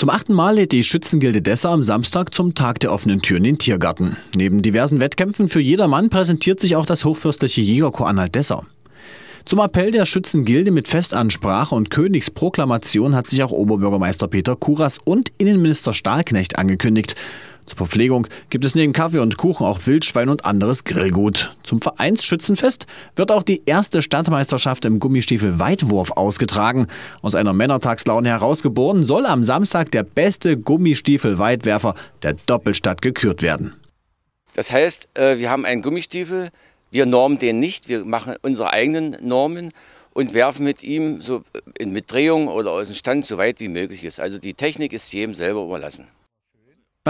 Zum achten Mal lädt die Schützengilde Dessau am Samstag zum Tag der offenen Tür in den Tiergarten. Neben diversen Wettkämpfen für jedermann präsentiert sich auch das hochfürstliche Jägerkorps Anhalt Dessau. Zum Appell der Schützengilde mit Festansprache und Königsproklamation hat sich auch Oberbürgermeister Peter Kuras und Innenminister Stahlknecht angekündigt. Zur Verpflegung gibt es neben Kaffee und Kuchen auch Wildschwein und anderes Grillgut. Zum Vereinsschützenfest wird auch die erste Stadtmeisterschaft im Gummistiefel Weitwurf ausgetragen. Aus einer Männertagslaune herausgeboren soll am Samstag der beste Gummistiefel Weitwerfer der Doppelstadt gekürt werden. Das heißt, äh, wir haben einen Gummistiefel, wir normen den nicht, wir machen unsere eigenen Normen und werfen mit ihm so in Mitdrehung oder aus dem Stand so weit wie möglich ist. Also die Technik ist jedem selber überlassen.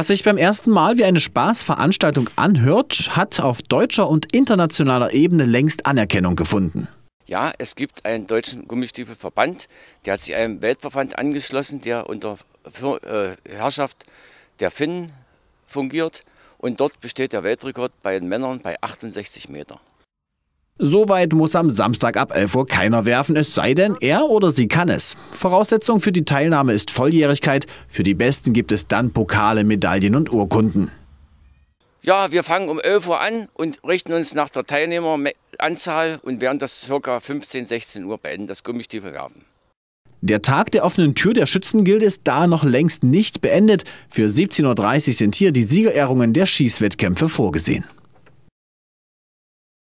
Was sich beim ersten Mal wie eine Spaßveranstaltung anhört, hat auf deutscher und internationaler Ebene längst Anerkennung gefunden. Ja, es gibt einen deutschen Gummistiefelverband, der hat sich einem Weltverband angeschlossen, der unter äh, Herrschaft der Finnen fungiert. Und dort besteht der Weltrekord bei den Männern bei 68 Meter. Soweit muss am Samstag ab 11 Uhr keiner werfen, es sei denn, er oder sie kann es. Voraussetzung für die Teilnahme ist Volljährigkeit. Für die Besten gibt es dann Pokale, Medaillen und Urkunden. Ja, wir fangen um 11 Uhr an und richten uns nach der Teilnehmeranzahl und werden das ca. 15, 16 Uhr beenden, das Gummistiefel werfen. Der Tag der offenen Tür der Schützengilde ist da noch längst nicht beendet. Für 17.30 Uhr sind hier die Siegerehrungen der Schießwettkämpfe vorgesehen.